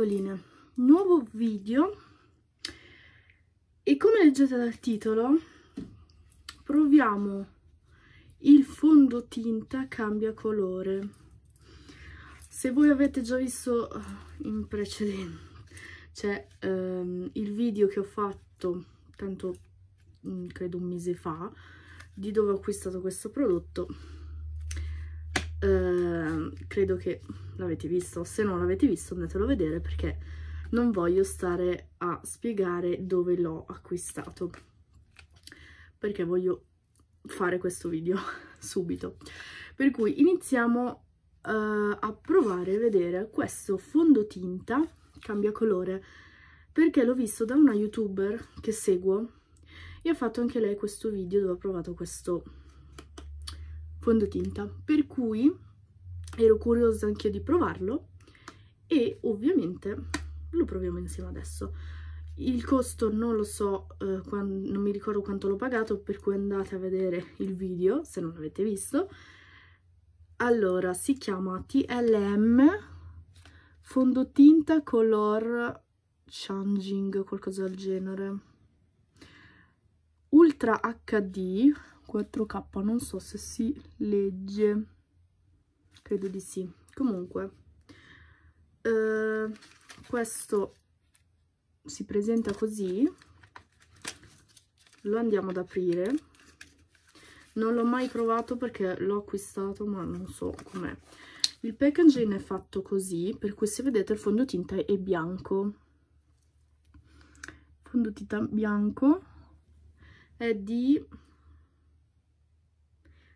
fragoline nuovo video e come leggete dal titolo proviamo il fondotinta cambia colore se voi avete già visto eh, in precedenza cioè ehm, il video che ho fatto tanto mm, credo un mese fa di dove ho acquistato questo prodotto ehm, credo che l'avete visto, se non l'avete visto andatelo a vedere perché non voglio stare a spiegare dove l'ho acquistato perché voglio fare questo video subito. Per cui iniziamo uh, a provare a vedere questo fondotinta cambia colore perché l'ho visto da una youtuber che seguo e ha fatto anche lei questo video dove ha provato questo fondotinta per cui ero curiosa anch'io di provarlo e ovviamente lo proviamo insieme adesso il costo non lo so, eh, quando, non mi ricordo quanto l'ho pagato, per cui andate a vedere il video se non l'avete visto. Allora, si chiama TLM fondotinta color changing, qualcosa del genere. Ultra HD 4K, non so se si legge credo di sì comunque eh, questo si presenta così lo andiamo ad aprire non l'ho mai provato perché l'ho acquistato ma non so com'è il packaging è fatto così per cui se vedete il fondotinta è bianco fondotinta bianco è di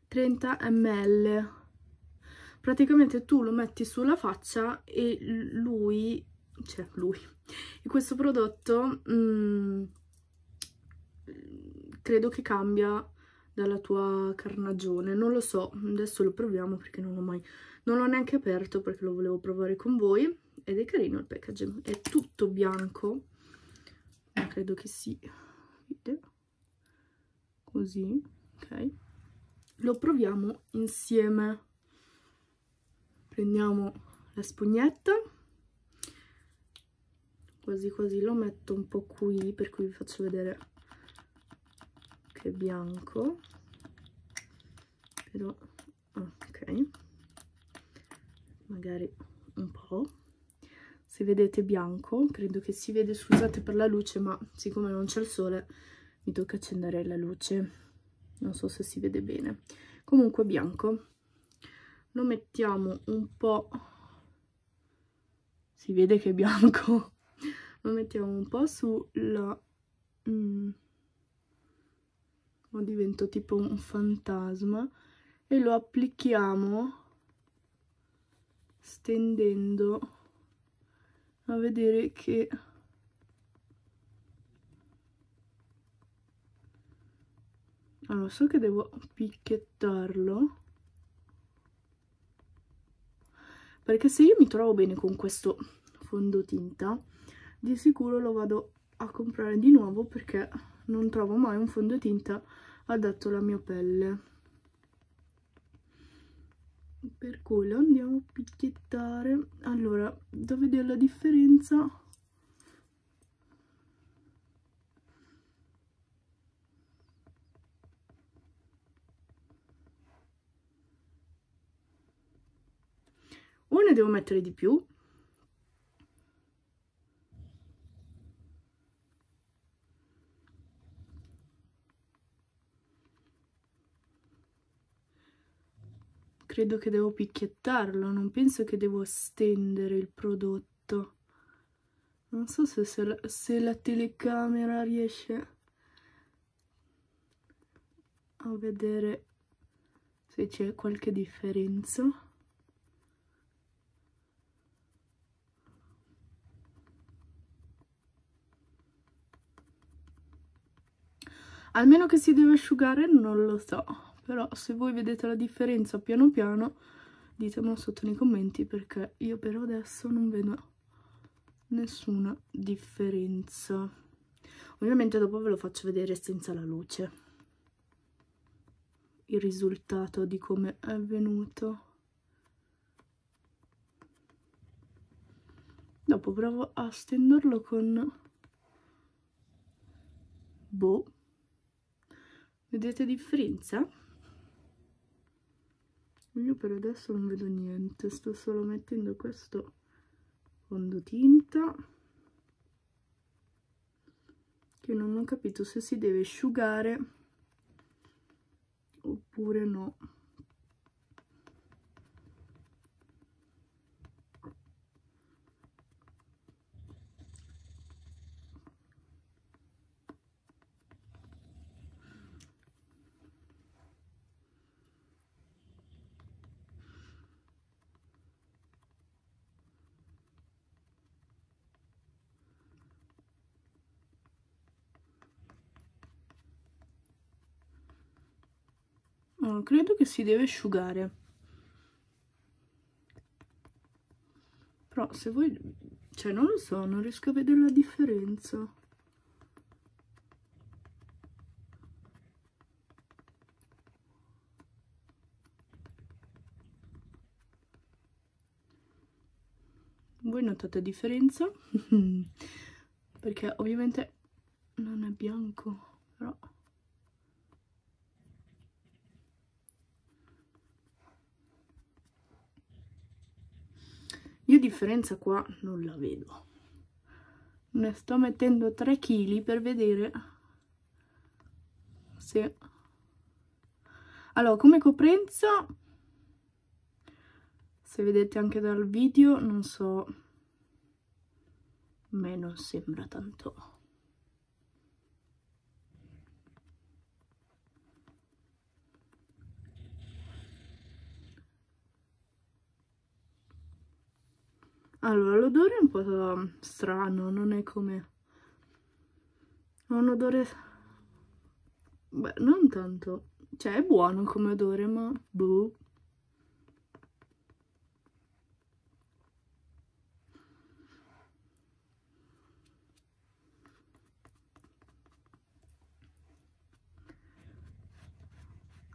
30 ml praticamente tu lo metti sulla faccia e lui, cioè lui, e questo prodotto mh, mm, credo che cambia dalla tua carnagione, non lo so, adesso lo proviamo perché non l'ho mai, non l'ho neanche aperto perché lo volevo provare con voi ed è carino il packaging, è tutto bianco, credo che si vede, così, ok, lo proviamo insieme prendiamo la spugnetta quasi quasi lo metto un po' qui per cui vi faccio vedere che è bianco però ah, ok magari un po' se vedete bianco credo che si vede scusate per la luce ma siccome non c'è il sole mi tocca accendere la luce non so se si vede bene comunque bianco lo mettiamo un po' si vede che è bianco lo mettiamo un po' sulla mm, divento tipo un fantasma e lo applichiamo stendendo a vedere che allora so che devo picchiettarlo perché se io mi trovo bene con questo fondotinta di sicuro lo vado a comprare di nuovo perché non trovo mai un fondotinta adatto alla mia pelle per cui lo andiamo a picchiettare allora da vedere la differenza ne devo mettere di più credo che devo picchiettarlo, non penso che devo stendere il prodotto. Non so se, se, la, se la telecamera riesce a vedere se c'è qualche differenza. almeno che si deve asciugare non lo so però se voi vedete la differenza piano piano ditemelo sotto nei commenti perché io per adesso non vedo nessuna differenza ovviamente dopo ve lo faccio vedere senza la luce il risultato di come è venuto dopo provo a stenderlo con boh vedete differenza? io per adesso non vedo niente sto solo mettendo questo fondotinta che non ho capito se si deve asciugare oppure no oh, credo che si deve asciugare però se voi cioè non lo so non riesco a vedere la differenza voi notate la differenza perché ovviamente non è bianco però Io differenza qua non la vedo. Ne sto mettendo 3 kg per vedere se... Allora, come coprenza, se vedete anche dal video, non so... A me non sembra tanto Allora, l'odore è un po' strano, non è come... Ha un odore... Beh, non tanto. Cioè, è buono come odore, ma... Boh.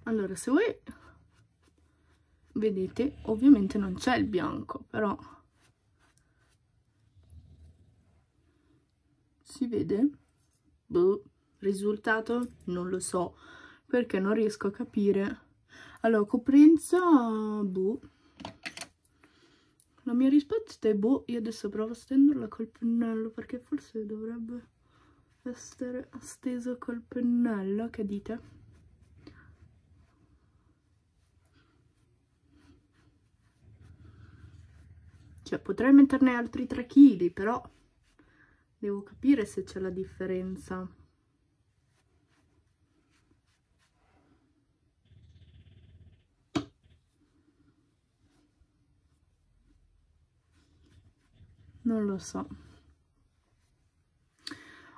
Allora, se voi vedete, ovviamente non c'è il bianco, però si vede? Boh. Risultato? Non lo so, perché non riesco a capire. Allora, coprenza, boh. La mia risposta è boh. Io adesso provo a stenderla col pennello, perché forse dovrebbe essere steso col pennello, che dite? Cioè, potrei metterne altri 3 kg, però devo capire se c'è la differenza non lo so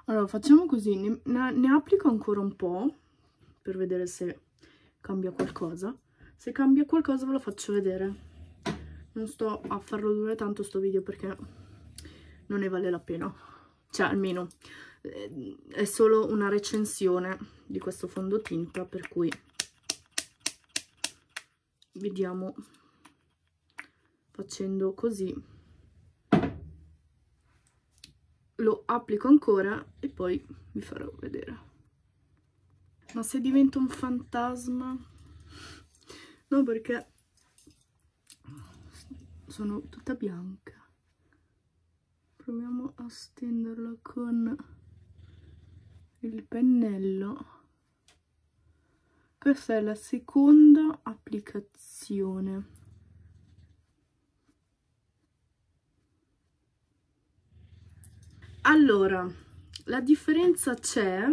allora facciamo così ne, ne applico ancora un po' per vedere se cambia qualcosa se cambia qualcosa ve lo faccio vedere non sto a farlo durare tanto sto video perché non ne vale la pena cioè almeno eh, è solo una recensione di questo fondotinta per cui vediamo facendo così lo applico ancora e poi vi farò vedere ma se divento un fantasma no perché sono tutta bianca proviamo a stenderlo con il pennello questa è la seconda applicazione allora la differenza c'è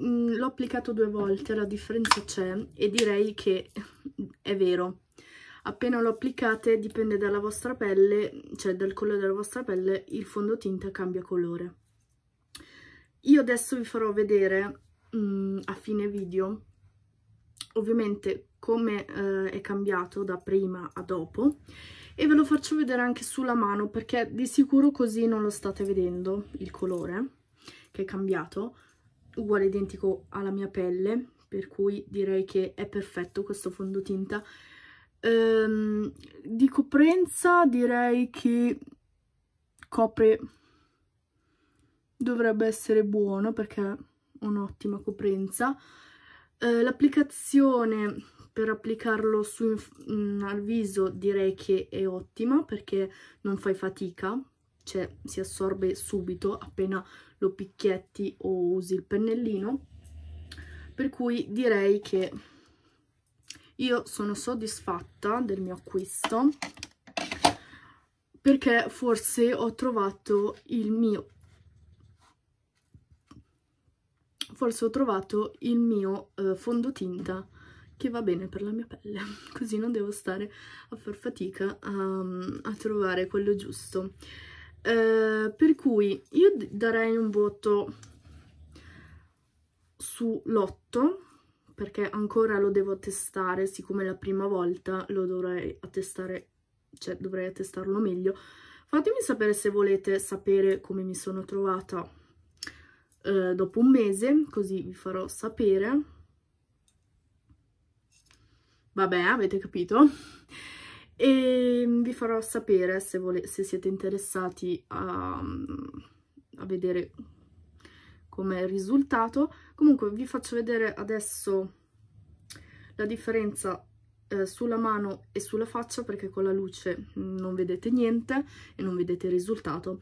mm, l'ho applicato due volte la differenza c'è e direi che è vero appena lo applicate dipende dalla vostra pelle, cioè dal colore della vostra pelle, il fondotinta cambia colore. Io adesso vi farò vedere mh, mm, a fine video, ovviamente come eh, è cambiato da prima a dopo, e ve lo faccio vedere anche sulla mano perché di sicuro così non lo state vedendo il colore che è cambiato, uguale identico alla mia pelle, per cui direi che è perfetto questo fondotinta Ehm, di coprenza direi che copre dovrebbe essere buono perché ha un'ottima coprenza. Eh, L'applicazione per applicarlo su, mh, mm, al viso direi che è ottima perché non fai fatica, cioè si assorbe subito appena lo picchietti o usi il pennellino, per cui direi che io sono soddisfatta del mio acquisto perché forse ho trovato il mio forse ho trovato il mio eh, fondotinta che va bene per la mia pelle, così non devo stare a far fatica a, ehm, a trovare quello giusto. Eh, per cui io darei un voto sull'8 perché ancora lo devo attestare, siccome è la prima volta lo dovrei attestare, cioè dovrei attestarlo meglio. Fatemi sapere se volete sapere come mi sono trovata eh, dopo un mese, così vi farò sapere. Vabbè, avete capito? E vi farò sapere se, se siete interessati a, a vedere come risultato. Comunque vi faccio vedere adesso la differenza eh, sulla mano e sulla faccia perché con la luce non vedete niente e non vedete il risultato.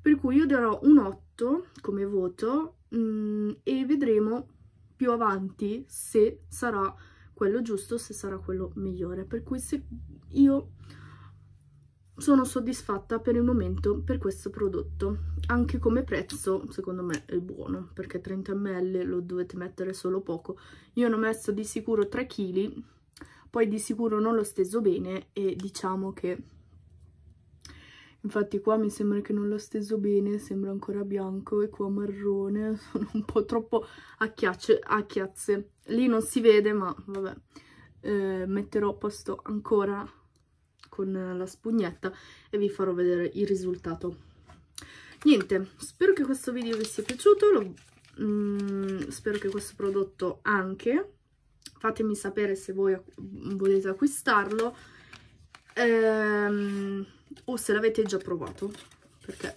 Per cui io darò un 8 come voto mh, mm, e vedremo più avanti se sarà quello giusto, se sarà quello migliore. Per cui se io sono soddisfatta per il momento per questo prodotto anche come prezzo secondo me è buono perché 30 ml lo dovete mettere solo poco io ne ho messo di sicuro 3 kg poi di sicuro non l'ho steso bene e diciamo che infatti qua mi sembra che non l'ho steso bene sembra ancora bianco e qua marrone sono un po' troppo a, chiacce, a chiazze lì non si vede ma vabbè eh, metterò a posto ancora con la spugnetta e vi farò vedere il risultato niente spero che questo video vi sia piaciuto lo, mm, spero che questo prodotto anche fatemi sapere se voi volete acquistarlo ehm, o se l'avete già provato perché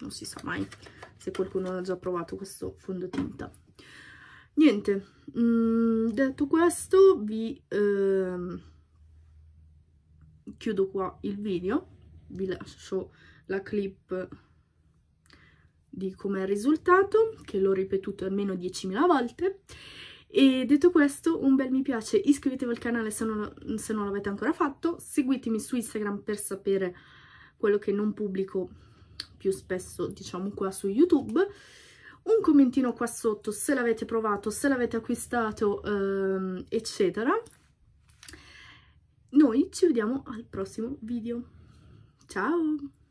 non si sa mai se qualcuno ha già provato questo fondotinta niente mm, detto questo vi ehm, chiudo qua il video vi lascio la clip di com'è il risultato che l'ho ripetuto almeno 10.000 volte e detto questo un bel mi piace iscrivetevi al canale se non, se non l'avete ancora fatto seguitemi su Instagram per sapere quello che non pubblico più spesso diciamo qua su YouTube un commentino qua sotto se l'avete provato, se l'avete acquistato ehm, eccetera noi ci vediamo al prossimo video ciao